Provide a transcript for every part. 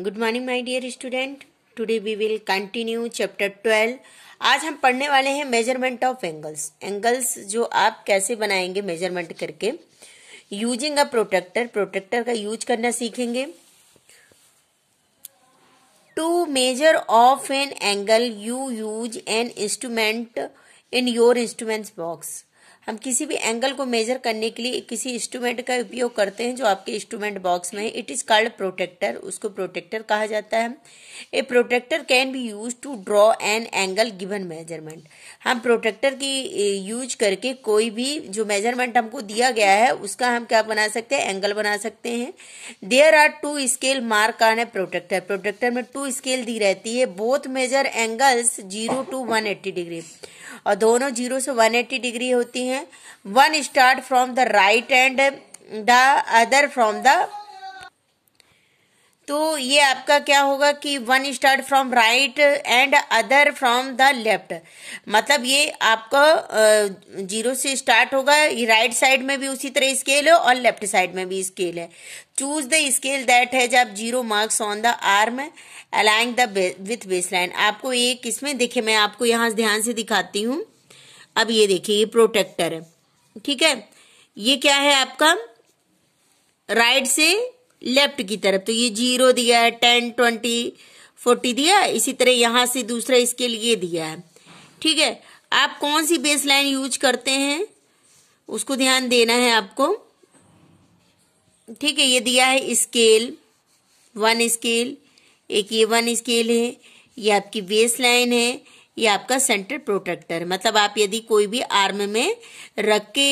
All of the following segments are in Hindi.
Good morning my dear student today we will continue chapter twelve आज हम पढ़ने वाले हैं मेजरमेंट ऑफ एंगल्स एंगल्स जो आप कैसे बनाएंगे मेजरमेंट करके यूजिंग अ प्रोटेक्टर प्रोटेक्टर का यूज करना सीखेंगे to measure of an angle you use an instrument in your instrument box हम किसी भी एंगल को मेजर करने के लिए किसी इंस्ट्रूमेंट का उपयोग करते हैं जो आपके इंस्ट्रूमेंट बॉक्स में है इट इज कॉल्ड प्रोटेक्टर उसको प्रोटेक्टर कहा जाता है a protractor can be use to draw an angle given measurement हम प्रोटेक्टर की यूज करके कोई भी जो मेजरमेंट हमको दिया गया है उसका हम क्या बना सकते हैं एंगल बना सकते हैं there are two scale mark on a protractor protractor में टू स्केल दी रहती है both measure angles zero to one eighty degree और दोनों जीरो से वन एट्टी डिग्री होती हैं one start from the right and the other from the तो ये आपका क्या होगा कि one start from right and other from the left मतलब ये आपका जीरो से स्टार्ट होगा राइट साइड में भी उसी तरह स्केल है और लेफ्ट साइड में भी स्केल है choose the scale that has जब zero marks on the arm aligning the with base line आपको ये किसमें देखे मैं आपको यहाँ ध्यान से दिखाती हूँ अब ये देखिए ये प्रोटेक्टर है ठीक है ये क्या है आपका राइट से लेफ्ट की तरफ तो ये जीरो दिया है टेन ट्वेंटी फोर्टी दिया इसी तरह यहाँ से दूसरा इसके लिए दिया है ठीक है आप कौन सी बेस लाइन यूज करते हैं उसको ध्यान देना है आपको ठीक है ये दिया है स्केल वन स्केल एक ये वन स्केल है ये आपकी बेस लाइन है ये आपका सेंटर प्रोटेक्टर मतलब आप यदि कोई भी आर्म में रख के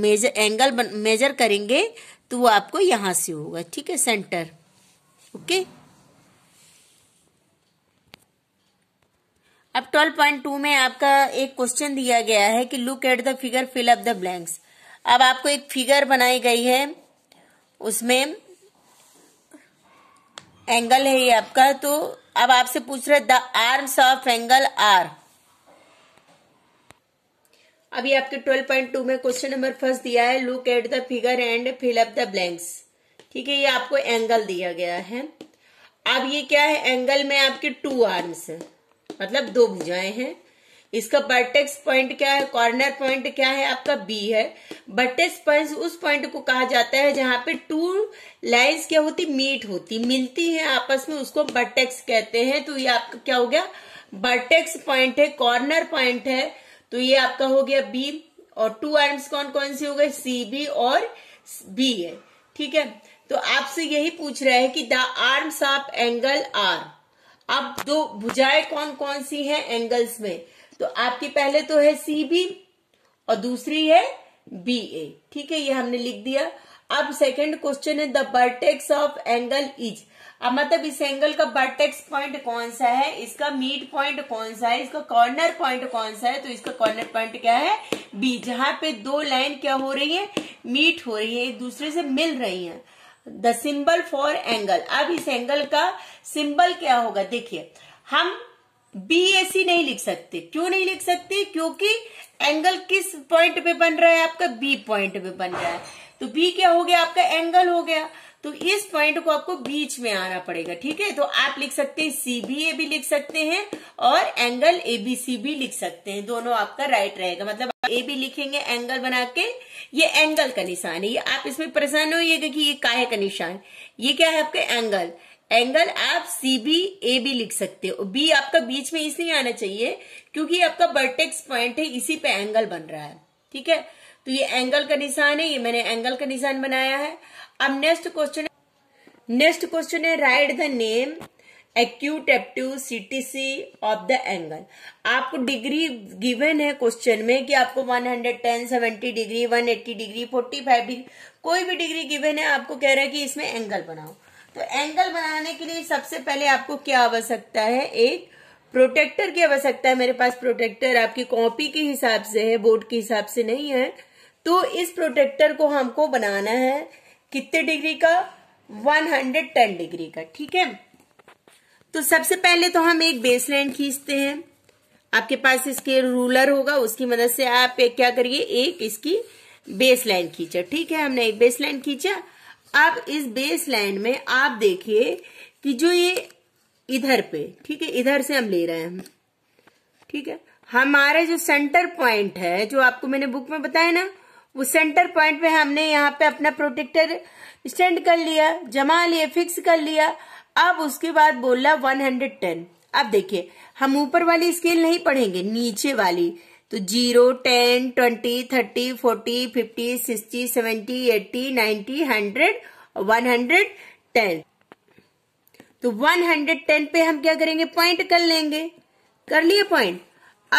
मेजर एंगल मेजर करेंगे तो वो आपको यहां से होगा ठीक है सेंटर ओके अब 12.2 में आपका एक क्वेश्चन दिया गया है कि look at the figure fill up the blanks अब आपको एक फिगर बनाई गई है उसमें एंगल है ये आपका तो अब आपसे पूछ रहे the arms of angle are अभी आपके 12.2 में क्वेश्चन नंबर फर्स्ट दिया है look at the figure and fill up the blanks ठीक है ये आपको एंगल दिया गया है अब ये क्या है एंगल में आपके टू आर्म्स मतलब दो भुजाएं हैं इसका बर्टेक्स पॉइंट क्या है कॉर्नर पॉइंट क्या है आपका बी है बर्टेक्स पॉइंट उस पॉइंट को कहा जाता है जहां पे टू लाइंस क्या होती मीट होती मिलती है आपस में उसको बर्टेक्स कहते हैं तो ये आपका क्या हो गया बर्टेक्स पॉइंट है कॉर्नर पॉइंट है तो ये आपका हो गया बी और टू आर्म्स कौन कौन से हो गए सी बी और बी ए ठीक है तो आपसे यही पूछ रहा है कि the arms of angle are अब दो भुजाएं कौन कौन सी है एंगल्स में तो आपकी पहले तो है सी बी और दूसरी है बी ए ठीक है ये हमने लिख दिया अब सेकंड क्वेश्चन है the vertex of angle is अब मतलब इस एंगल का बर्टेक्स पॉइंट कौन सा है इसका मीड पॉइंट कौन सा है इसका कॉर्नर पॉइंट कौन सा है तो इसका कॉर्नर पॉइंट क्या है बी जहां पे दो लाइन क्या हो रही है मीट हो रही है एक दूसरे से मिल रही है द सिंबल फॉर एंगल अब इस एंगल का सिंबल क्या होगा देखिए हम बी ए सी नहीं लिख सकते क्यों नहीं लिख सकते क्योंकि एंगल किस पॉइंट पे बन रहा है आपका बी पॉइंट पे बन रहा है तो बी क्या हो गया आपका एंगल हो गया तो इस पॉइंट को आपको बीच में आना पड़ेगा ठीक है तो आप लिख सकते हैं सी बी ए भी लिख सकते हैं और एंगल ए बी सी भी लिख सकते हैं दोनों आपका राइट रहेगा मतलब ए भी लिखेंगे एंगल बना के ये एंगल का निशान है ये आप इसमें परेशान होइएगा कि ये काहे का निशान ये क्या है आपका एंगल एंगल आप सी बी ए बी लिख सकते हो बी आपका बीच में इसलिए आना चाहिए क्योंकि आपका बर्टेक्स पॉइंट है इसी पे एंगल बन रहा है ठीक है तो ये एंगल का निशान है ये मैंने एंगल का निशान बनाया है अब नेक्स्ट क्वेश्चन नेक्स्ट क्वेश्चन है राइट द नेम एक्यूट एप्टू सीटीसी ऑफ द एंगल आपको डिग्री गिवन है क्वेश्चन में कि आपको 110, 70 डिग्री 180 डिग्री 45 डिग्री कोई भी डिग्री गिवन है आपको कह रहा है कि इसमें एंगल बनाओ तो एंगल बनाने के लिए सबसे पहले आपको क्या आवश्यकता है एक प्रोटेक्टर की आवश्यकता है मेरे पास प्रोटेक्टर आपकी कॉपी के हिसाब से है बोर्ड के हिसाब से नहीं है तो इस प्रोटेक्टर को हमको बनाना है कितने डिग्री का 110 डिग्री का ठीक है तो सबसे पहले तो हम एक बेस लाइन खींचते हैं आपके पास इसके रूलर होगा उसकी मदद से आप क्या करिए एक इसकी बेस लाइन खींचा ठीक है हमने एक बेस लाइन खींचा अब इस बेस लाइन में आप देखिए कि जो ये इधर पे ठीक है इधर से हम ले रहे हैं ठीक है हमारा जो सेंटर पॉइंट है जो आपको मैंने बुक में बताया ना वो सेंटर पॉइंट में हमने यहाँ पे अपना प्रोटेक्टर स्टैंड कर लिया जमा लिए फिक्स कर लिया अब उसके बाद बोला 110 अब देखिए हम ऊपर वाली स्केल नहीं पढ़ेंगे नीचे वाली तो zero ten twenty thirty forty fifty sixty seventy eighty ninety hundred one hundred ten तो वन हंड्रेड टेन पे हम क्या करेंगे पॉइंट कर लेंगे कर लिए पॉइंट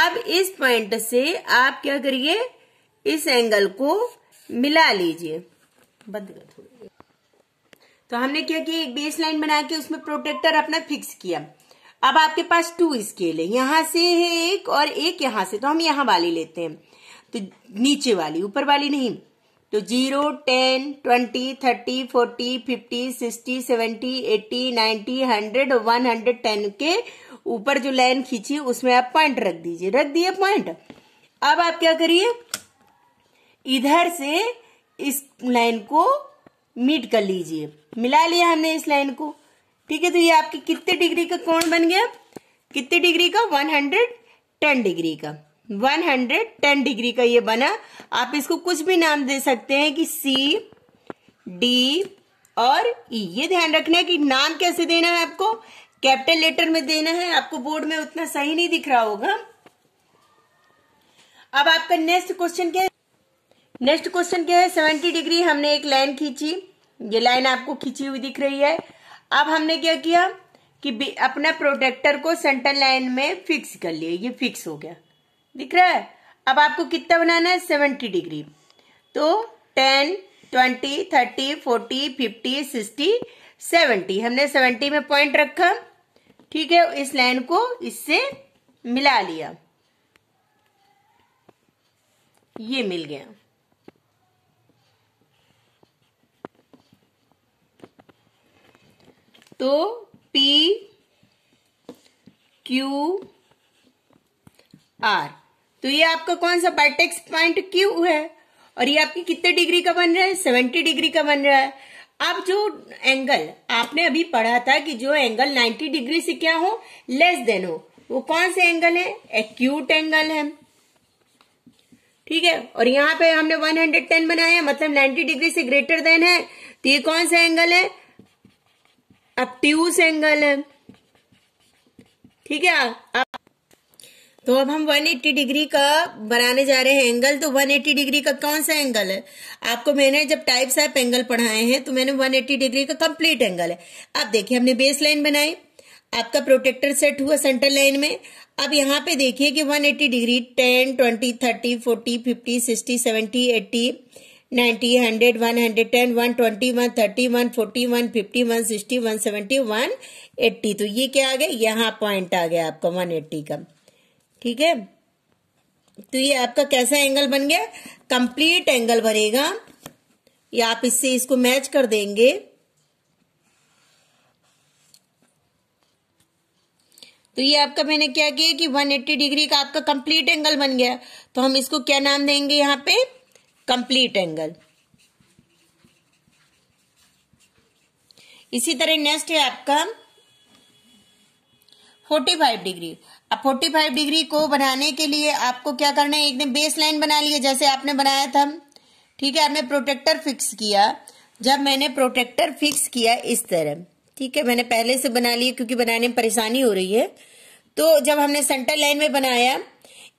अब इस पॉइंट से आप क्या करिए इस एंगल को मिला लीजिए बंद कर तो हमने क्या किया एक बेस लाइन बना के उसमें प्रोटेक्टर अपना फिक्स किया अब आपके पास टू स्केल है यहां से है एक और एक यहां से तो हम यहां वाली लेते हैं तो नीचे वाली ऊपर वाली नहीं तो zero ten twenty thirty forty fifty sixty seventy eighty ninety hundred one hundred ten के ऊपर जो लाइन खींची उसमें आप पॉइंट रख दीजिए रख दिए पॉइंट अब आप क्या करिए इधर से इस लाइन को मीट कर लीजिए मिला लिया हमने इस लाइन को ठीक है तो ये आपके कितने डिग्री का कोण बन गया कितने डिग्री का 110 डिग्री का 110 डिग्री का ये बना आप इसको कुछ भी नाम दे सकते हैं कि सी डी और ई e। ये ध्यान रखना है कि नाम कैसे देना है आपको कैपिटल लेटर में देना है आपको बोर्ड में उतना सही नहीं दिख रहा होगा अब आपका नेक्स्ट क्वेश्चन क्या है नेक्स्ट क्वेश्चन क्या है सेवेंटी डिग्री हमने एक लाइन खींची ये लाइन आपको खींची हुई दिख रही है अब हमने क्या किया कि अपना प्रोटेक्टर को सेंटर लाइन में फिक्स कर लिए ये फिक्स हो गया दिख रहा है अब आपको कितना बनाना है सेवेंटी डिग्री तो ten twenty thirty forty fifty sixty seventy हमने सेवेंटी में पॉइंट रखा ठीक है इस लाइन को इससे मिला लिया ये मिल गया तो P Q R तो ये आपका कौन सा वर्टेक्स पॉइंट Q है और ये आपकी कितने डिग्री का बन रहा है सेवेंटी डिग्री का बन रहा है अब जो एंगल आपने अभी पढ़ा था कि जो एंगल नाइन्टी डिग्री से क्या हो लेस देन हो वो कौन से एंगल है एक्यूट एंगल है ठीक है और यहाँ पे हमने 110 बनाया मतलब 90 डिग्री से ग्रेटर देन है तो ये कौन सा एंगल है अपट्यूस एंगल है ठीक है अब तो अब हम 180 डिग्री का बनाने जा रहे हैं एंगल तो 180 डिग्री का कौन सा एंगल है आपको मैंने जब टाइप्स ऑफ एंगल पढ़ाए हैं तो मैंने 180 डिग्री का कंप्लीट एंगल है अब देखिए हमने बेस लाइन बनाई आपका प्रोटेक्टर सेट हुआ सेंटर लाइन में अब यहाँ पे देखिए कि 180 degree 10, 20, 30, 40, 50, 60, 70, 80 ninety hundred one hundred ten one twenty one thirty one forty one fifty one sixty one seventy one eighty तो ये क्या आ गया यहाँ पॉइंट आ गया आपका वन एट्टी का ठीक है तो ये आपका कैसा एंगल बन गया कंप्लीट एंगल बनेगा या आप इससे इसको मैच कर देंगे तो ये आपका मैंने क्या किया कि 180 डिग्री का आपका कंप्लीट एंगल बन गया तो हम इसको क्या नाम देंगे यहाँ पे कंप्लीट एंगल इसी तरह नेक्स्ट है आपका 45 डिग्री अब 45 डिग्री को बनाने के लिए आपको क्या करना है एक ने बेस लाइन बना लिया जैसे आपने बनाया था ठीक है आपने प्रोटेक्टर फिक्स किया जब मैंने प्रोटेक्टर फिक्स किया इस तरह ठीक है मैंने पहले से बना लिया क्योंकि बनाने में परेशानी हो रही है तो जब हमने सेंटर लाइन में बनाया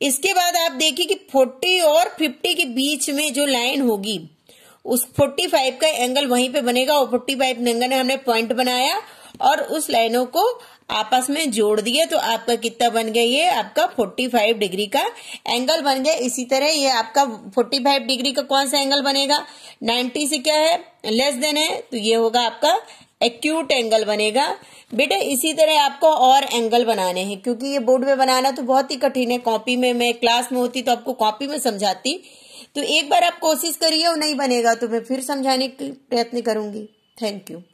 इसके बाद आप देखिए कि 40 और 50 के बीच में जो लाइन होगी उस 45 का एंगल वहीं पे बनेगा और 45 एंगल में हमने पॉइंट बनाया और उस लाइनों को आपस में जोड़ दिया तो आपका कितना बन गया ये आपका 45 डिग्री का एंगल बन गया इसी तरह ये आपका 45 डिग्री का कौन सा एंगल बनेगा 90 से क्या है लेस देन है तो ये होगा आपका एक्यूट एंगल बनेगा बेटे इसी तरह आपको और एंगल बनाने हैं क्योंकि ये बोर्ड में बनाना तो बहुत ही कठिन है कॉपी में मैं क्लास में होती तो आपको कॉपी में समझाती तो एक बार आप कोशिश करिए और नहीं बनेगा तो मैं फिर समझाने की प्रयत्न करूंगी थैंक यू